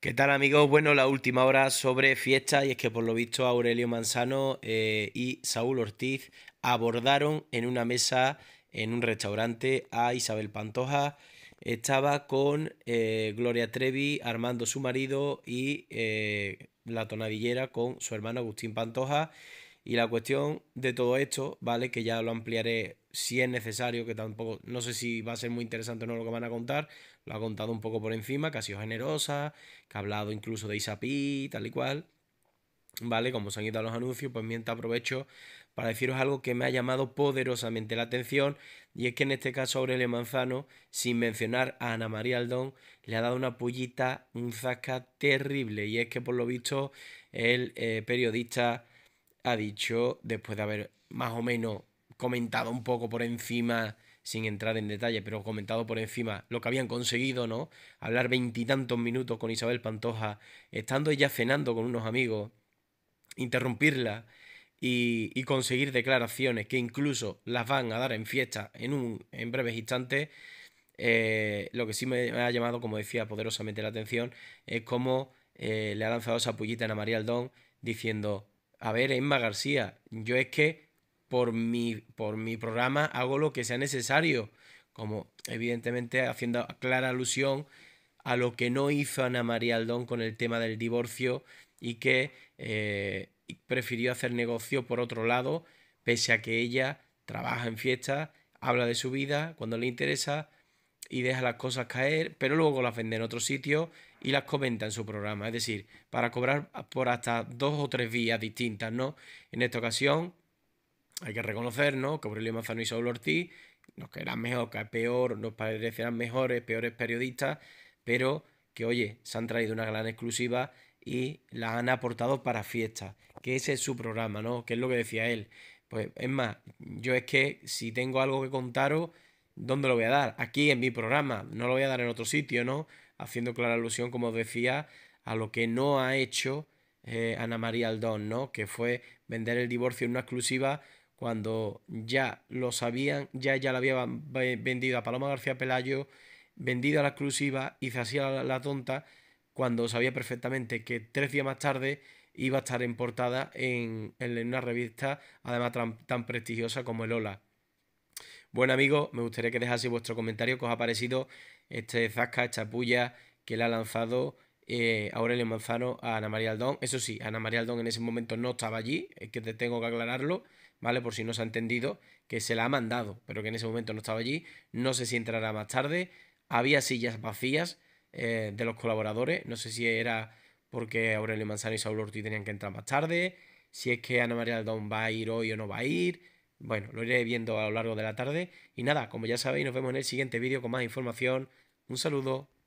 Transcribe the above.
¿Qué tal amigos? Bueno, la última hora sobre fiesta y es que por lo visto Aurelio Manzano eh, y Saúl Ortiz abordaron en una mesa en un restaurante a Isabel Pantoja. Estaba con eh, Gloria Trevi, Armando su marido y eh, la tonadillera con su hermano Agustín Pantoja. Y la cuestión de todo esto, ¿vale? Que ya lo ampliaré si es necesario, que tampoco, no sé si va a ser muy interesante o no lo que van a contar, lo ha contado un poco por encima, que ha sido generosa, que ha hablado incluso de Isapi, tal y cual. ¿Vale? Como se han a los anuncios, pues mientras aprovecho para deciros algo que me ha llamado poderosamente la atención, y es que en este caso Aurelio Manzano, sin mencionar a Ana María Aldón, le ha dado una pullita, un zasca terrible, y es que por lo visto el eh, periodista ha dicho, después de haber más o menos comentado un poco por encima, sin entrar en detalle, pero comentado por encima lo que habían conseguido, ¿no? Hablar veintitantos minutos con Isabel Pantoja, estando ella cenando con unos amigos, interrumpirla y, conseguir declaraciones que incluso las van a dar en fiesta en, un, en breves instantes. Eh, lo que sí me ha llamado, como decía, poderosamente la atención es cómo eh, le ha lanzado esa pullita a María Aldón diciendo a ver, Emma García, yo es que por mi, por mi programa hago lo que sea necesario, como evidentemente haciendo clara alusión a lo que no hizo Ana María Aldón con el tema del divorcio y que eh, prefirió hacer negocio por otro lado, pese a que ella trabaja en fiestas, habla de su vida cuando le interesa, y deja las cosas caer, pero luego las vende en otro sitio y las comenta en su programa. Es decir, para cobrar por hasta dos o tres vías distintas, ¿no? En esta ocasión hay que reconocer, ¿no? Que Aurelio Manzano y Saul Ortiz nos caerán mejor, caer peor, nos parecerán mejores, peores periodistas, pero que, oye, se han traído una gran exclusiva y la han aportado para fiesta, que ese es su programa, ¿no? Que es lo que decía él. Pues es más, yo es que si tengo algo que contaros ¿Dónde lo voy a dar? Aquí en mi programa, no lo voy a dar en otro sitio, ¿no? Haciendo clara alusión, como decía, a lo que no ha hecho eh, Ana María Aldón, ¿no? Que fue vender el divorcio en una exclusiva cuando ya lo sabían, ya ya la había vendido a Paloma García Pelayo, vendido a la exclusiva y se hacía la, tonta cuando sabía perfectamente que tres días más tarde iba a estar en portada en, una revista además tan, tan prestigiosa como el Hola. Bueno amigos, me gustaría que dejase vuestro comentario que os ha parecido este zasca, esta que le ha lanzado eh, Aurelio Manzano a Ana María Aldón. Eso sí, Ana María Aldón en ese momento no estaba allí, es que te tengo que aclararlo, ¿vale? Por si no se ha entendido, que se la ha mandado, pero que en ese momento no estaba allí. No sé si entrará más tarde. Había sillas vacías eh, de los colaboradores, no sé si era porque Aurelio Manzano y Saúl Ortiz tenían que entrar más tarde, si es que Ana María Aldón va a ir hoy o no va a ir bueno, lo iré viendo a lo largo de la tarde. Y nada, como ya sabéis, nos vemos en el siguiente vídeo con más información. Un saludo.